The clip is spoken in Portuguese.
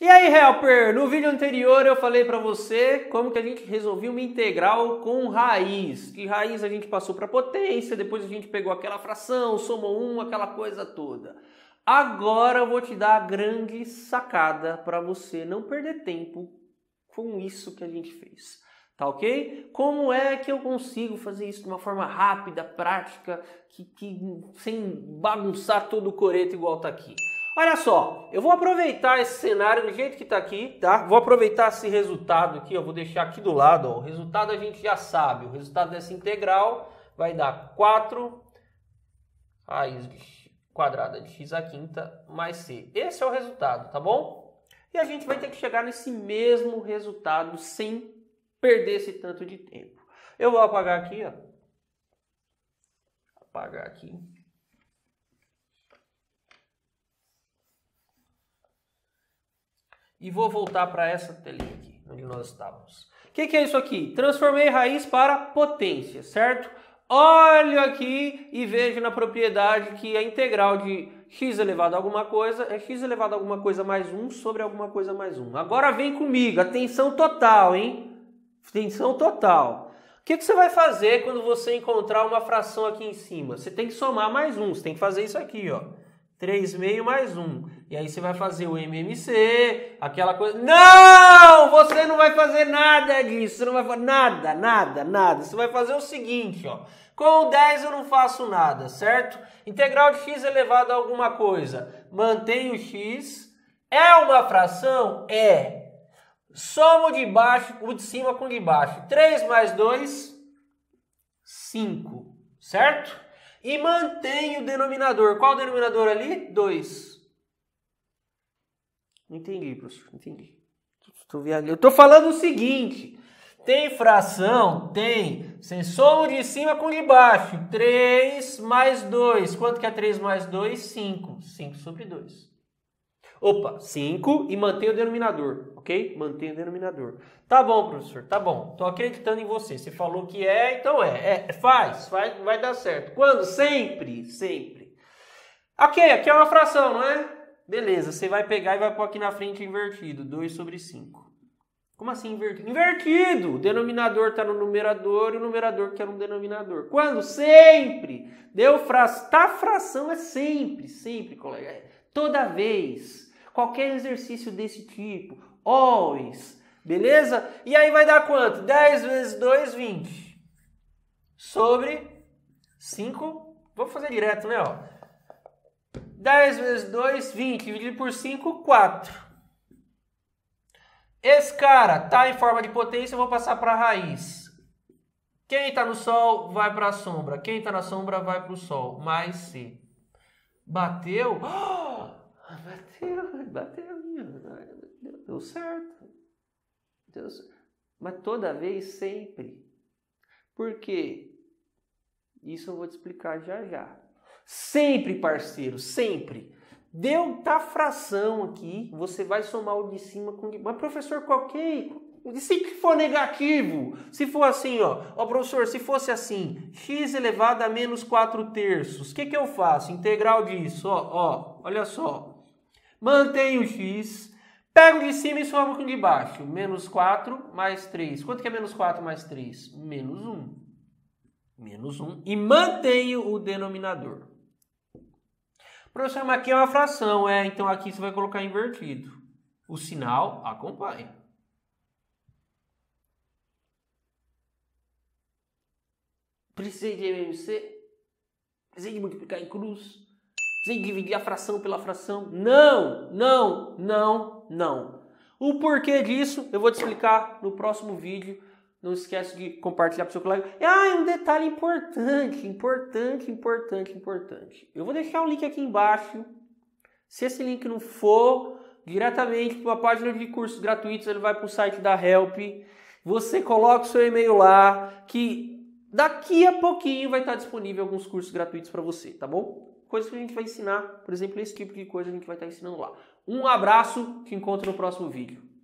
E aí, helper? No vídeo anterior eu falei para você como que a gente resolveu uma integral com raiz. Que raiz a gente passou para potência, depois a gente pegou aquela fração, somou um, aquela coisa toda. Agora eu vou te dar a grande sacada para você não perder tempo com isso que a gente fez. Tá ok? Como é que eu consigo fazer isso de uma forma rápida, prática, que, que sem bagunçar todo o coreto igual tá aqui? Olha só, eu vou aproveitar esse cenário do jeito que está aqui, tá? Vou aproveitar esse resultado aqui, eu vou deixar aqui do lado, ó. O resultado a gente já sabe, o resultado dessa integral vai dar 4 raiz quadrada de x à quinta mais c. Esse é o resultado, tá bom? E a gente vai ter que chegar nesse mesmo resultado sem perder esse tanto de tempo. Eu vou apagar aqui, ó. Apagar aqui. E vou voltar para essa telinha aqui, onde nós estávamos. O que, que é isso aqui? Transformei raiz para potência, certo? Olho aqui e vejo na propriedade que a é integral de x elevado a alguma coisa é x elevado a alguma coisa mais 1 sobre alguma coisa mais 1. Agora vem comigo, atenção total, hein? Atenção total. O que, que você vai fazer quando você encontrar uma fração aqui em cima? Você tem que somar mais 1, você tem que fazer isso aqui, ó. 3,5 mais 1. E aí você vai fazer o MMC, aquela coisa. Não! Você não vai fazer nada disso. Você não vai fazer nada, nada, nada. Você vai fazer o seguinte, ó. Com o 10 eu não faço nada, certo? Integral de x elevado a alguma coisa. Mantém o x. É uma fração? É. Somo de baixo, o de cima com o de baixo. 3 mais 2, 5, certo? e mantém o denominador. Qual o denominador ali? 2. Entendi, professor, entendi. Eu estou falando o seguinte: tem fração, tem. Sem soma de cima com de baixo. 3 mais 2. Quanto que é 3 mais 2? 5. 5 sobre 2. Opa, 5 e mantém o denominador, ok? Mantém o denominador. Tá bom, professor, tá bom. Tô acreditando em você. Você falou que é, então é. é. é faz, faz, vai dar certo. Quando? Sempre, sempre. Ok, aqui é uma fração, não é? Beleza, você vai pegar e vai pôr aqui na frente invertido, 2 sobre 5. Como assim invertido? Invertido! O denominador está no numerador e o numerador quer é no denominador. Quando? Sempre! Deu fração. Tá, fração é sempre, sempre, colega. É, toda vez qualquer exercício desse tipo, always, beleza? E aí vai dar quanto? 10 vezes 2, 20. Sobre 5, vamos fazer direto, né? Ó. 10 vezes 2, 20, dividido por 5, 4. Esse cara está em forma de potência, eu vou passar para a raiz. Quem está no sol vai para a sombra. Quem está na sombra vai para o sol. Mais C. Bateu. Oh! bateu, bateu, deu, deu certo. mas toda vez, sempre. Por quê? Isso eu vou te explicar já já. Sempre, parceiro, sempre. Deu tá fração aqui, você vai somar o de cima com o de... Mas professor, qualquer... Se for negativo, se for assim, ó, ó professor, se fosse assim, x elevado a menos 4 terços, o que, que eu faço? Integral disso, ó, ó, olha só, mantém o x, pega o de cima e soma com o de baixo. Menos 4 mais 3. Quanto que é menos 4 mais 3? Menos 1. Menos 1. E mantenho o denominador. Professor, mas aqui é uma fração. É, então aqui você vai colocar invertido. O sinal acompanha. Precisei de MMC? Precisei de multiplicar em cruz? Você tem que dividir a fração pela fração. Não, não, não, não. O porquê disso eu vou te explicar no próximo vídeo. Não esquece de compartilhar para o seu colega. Ah, um detalhe importante, importante, importante, importante. Eu vou deixar o um link aqui embaixo. Se esse link não for diretamente para uma página de cursos gratuitos, ele vai para o site da Help. Você coloca o seu e-mail lá, que daqui a pouquinho vai estar disponível alguns cursos gratuitos para você, tá bom? coisas que a gente vai ensinar. Por exemplo, esse tipo de coisa a gente vai estar tá ensinando lá. Um abraço, te encontro no próximo vídeo.